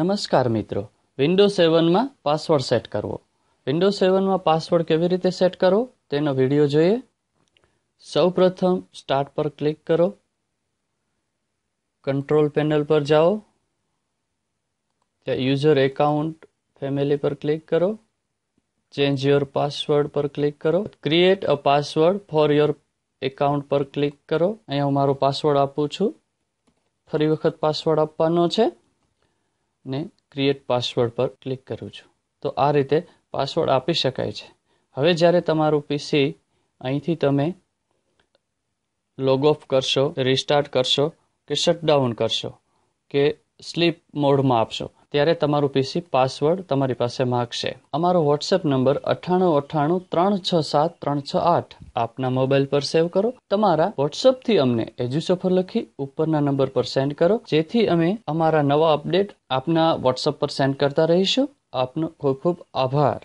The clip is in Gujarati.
નમસ્કાર મિત્રો વિન્ડો સેવનમાં પાસવર્ડ સેટ કરવો વિન્ડો સેવનમાં પાસવર્ડ કેવી રીતે સેટ કરવો તેનો વિડીયો જોઈએ સૌ પ્રથમ સ્ટાર્ટ પર ક્લિક કરો કંટ્રોલ પેનલ પર જાઓ ત્યાં યુઝર એકાઉન્ટ ફેમિલી પર ક્લિક કરો ચેન્જ યોર પાસવર્ડ પર ક્લિક કરો create a password for your account પર ક્લિક કરો અહીંયા હું મારો પાસવર્ડ આપું છું ફરી વખત પાસવર્ડ આપવાનો છે ને ક્રિએટ પાસવર્ડ પર ક્લિક કરું છું તો આ રીતે પાસવર્ડ આપી શકાય છે હવે જ્યારે તમારું પીસી અહીંથી તમે લોગ ઓફ કરશો રિસ્ટાર્ટ કરશો કે શટડાઉન કરશો કે સ્લીપ મોડમાં આપશો ત્યારે તમારું પીસી પાસવર્ડ તમારી પાસે માગશે અમારો વોટ્સએપ નંબર અઠ્ઠાણું અઠ્ઠાણું ત્રણ છ સાત ત્રણ છ આઠ આપના મોબાઈલ પર સેવ કરો તમારા વોટ્સએપથી અમને એજ્યુસફર લખી ઉપરના નંબર પર સેન્ડ કરો જેથી અમે અમારા નવા અપડેટ આપના વોટ્સએપ પર સેન્ડ કરતા રહીશું આપનો ખૂબ ખૂબ આભાર